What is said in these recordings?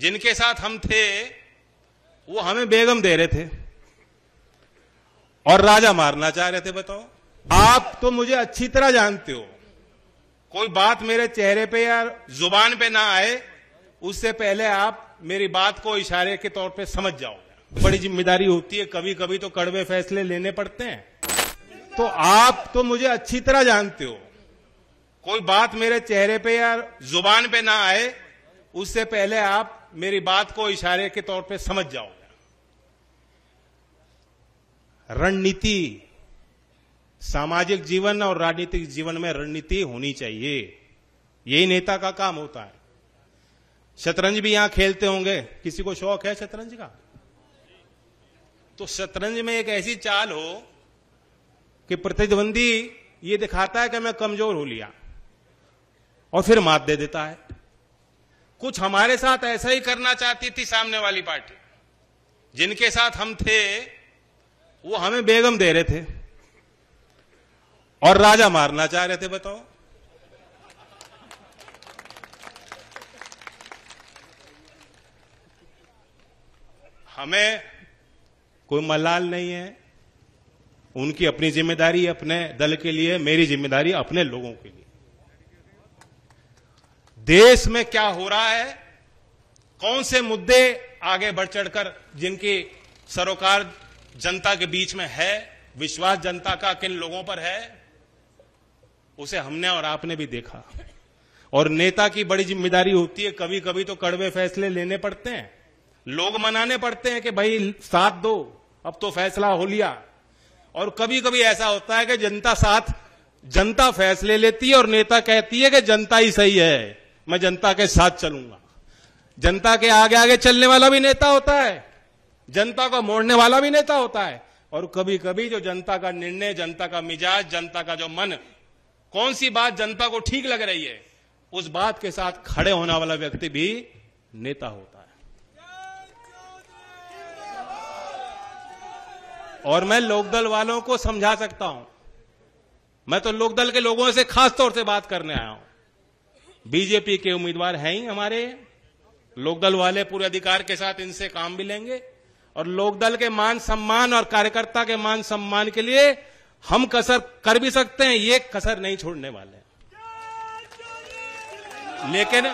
जिनके साथ हम थे वो हमें बेगम दे रहे थे और राजा मारना चाह रहे थे बताओ आप तो मुझे अच्छी तरह जानते हो कोई बात मेरे चेहरे पे या जुबान पे ना आए उससे पहले आप मेरी बात को इशारे के तौर पे समझ जाओ बड़ी जिम्मेदारी होती है कभी कभी तो कड़वे फैसले लेने पड़ते हैं तो आप तो मुझे अच्छी तरह जानते हो कोई बात मेरे चेहरे पे या जुबान पे ना आए उससे पहले आप मेरी बात को इशारे के तौर पे समझ जाओगे रणनीति सामाजिक जीवन और राजनीतिक जीवन में रणनीति होनी चाहिए यही नेता का काम होता है शतरंज भी यहां खेलते होंगे किसी को शौक है शतरंज का तो शतरंज में एक ऐसी चाल हो कि प्रतिद्वंदी ये दिखाता है कि मैं कमजोर हो लिया और फिर मात दे देता है कुछ हमारे साथ ऐसा ही करना चाहती थी सामने वाली पार्टी जिनके साथ हम थे वो हमें बेगम दे रहे थे और राजा मारना चाह रहे थे बताओ हमें कोई मलाल नहीं है उनकी अपनी जिम्मेदारी अपने दल के लिए मेरी जिम्मेदारी अपने लोगों के लिए देश में क्या हो रहा है कौन से मुद्दे आगे बढ़ चढ़कर जिनकी सरोकार जनता के बीच में है विश्वास जनता का किन लोगों पर है उसे हमने और आपने भी देखा और नेता की बड़ी जिम्मेदारी होती है कभी कभी तो कड़वे फैसले लेने पड़ते हैं लोग मनाने पड़ते हैं कि भाई साथ दो अब तो फैसला हो लिया और कभी कभी ऐसा होता है कि जनता साथ जनता फैसले लेती है और नेता कहती है कि जनता ही सही है मैं जनता के साथ चलूंगा जनता के आगे आगे चलने वाला भी नेता होता है जनता को मोड़ने वाला भी नेता होता है और कभी कभी जो जनता का निर्णय जनता का मिजाज जनता का जो मन कौन सी बात जनता को ठीक लग रही है उस बात के साथ खड़े होने वाला व्यक्ति भी नेता होता है और मैं लोकदल वालों को समझा सकता हूं मैं तो लोकदल के लोगों से खास तौर से बात करने आया हूं बीजेपी के उम्मीदवार हैं ही हमारे लोकदल वाले पूरे अधिकार के साथ इनसे काम भी लेंगे और लोकदल के मान सम्मान और कार्यकर्ता के मान सम्मान के लिए हम कसर कर भी सकते हैं ये कसर नहीं छोड़ने वाले लेकिन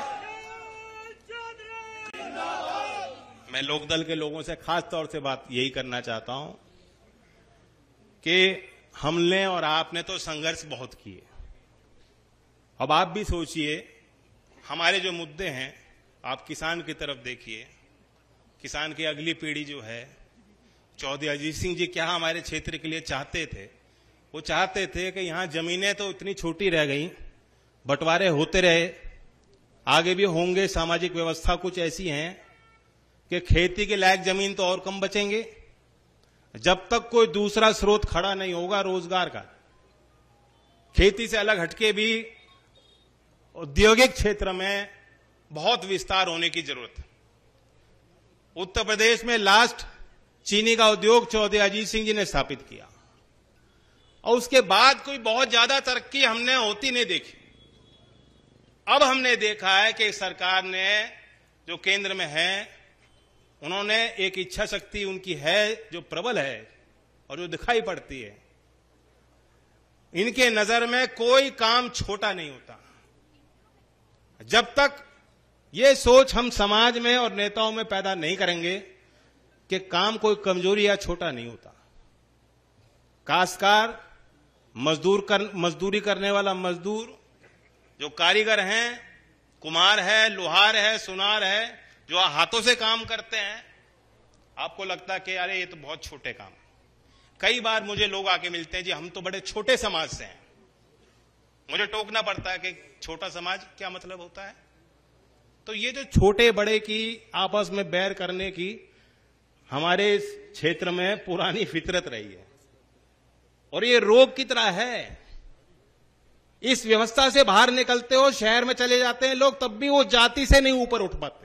मैं लोकदल के लोगों से खास तौर से बात यही करना चाहता हूं कि हमने और आपने तो संघर्ष बहुत किए अब आप भी सोचिए हमारे जो मुद्दे हैं आप किसान की तरफ देखिए किसान की अगली पीढ़ी जो है चौधरी अजीत सिंह जी क्या हमारे क्षेत्र के लिए चाहते थे वो चाहते थे कि यहाँ जमीनें तो इतनी छोटी रह गई बंटवारे होते रहे आगे भी होंगे सामाजिक व्यवस्था कुछ ऐसी है कि खेती के लायक जमीन तो और कम बचेंगे जब तक कोई दूसरा स्रोत खड़ा नहीं होगा रोजगार का खेती से अलग हटके भी औद्योगिक क्षेत्र में बहुत विस्तार होने की जरूरत है उत्तर प्रदेश में लास्ट चीनी का उद्योग चौधरी अजीत सिंह जी ने स्थापित किया और उसके बाद कोई बहुत ज्यादा तरक्की हमने होती नहीं देखी अब हमने देखा है कि सरकार ने जो केंद्र में है उन्होंने एक इच्छा शक्ति उनकी है जो प्रबल है और जो दिखाई पड़ती है इनके नजर में कोई काम छोटा नहीं होता जब तक ये सोच हम समाज में और नेताओं में पैदा नहीं करेंगे कि काम कोई कमजोरी या छोटा नहीं होता काशकार मजदूर कर, मजदूरी करने वाला मजदूर जो कारीगर हैं कुमार है लोहार है सुनार है जो हाथों से काम करते हैं आपको लगता है कि अरे ये तो बहुत छोटे काम कई बार मुझे लोग आके मिलते हैं जी हम तो बड़े छोटे समाज से हैं मुझे टोकना पड़ता है कि छोटा समाज क्या मतलब होता है तो ये जो छोटे बड़े की आपस में बैर करने की हमारे इस क्षेत्र में पुरानी फितरत रही है और ये रोग की तरह है इस व्यवस्था से बाहर निकलते हो शहर में चले जाते हैं लोग तब भी वो जाति से नहीं ऊपर उठ पाते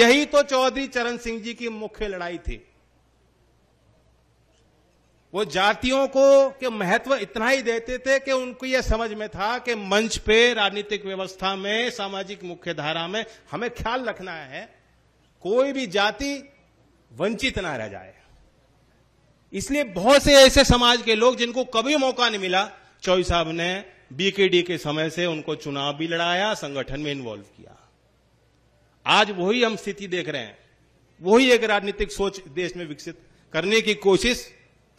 यही तो चौधरी चरण सिंह जी की मुख्य लड़ाई थी वो जातियों को के महत्व इतना ही देते थे कि उनको यह समझ में था कि मंच पे राजनीतिक व्यवस्था में सामाजिक मुख्यधारा में हमें ख्याल रखना है कोई भी जाति वंचित ना रह जाए इसलिए बहुत से ऐसे समाज के लोग जिनको कभी मौका नहीं मिला चौई साहब ने बीकेडी के समय से उनको चुनाव भी लड़ाया संगठन में इन्वॉल्व किया आज वही हम स्थिति देख रहे हैं वही एक राजनीतिक सोच देश में विकसित करने की कोशिश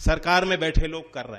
सरकार में बैठे लोग कर रहे हैं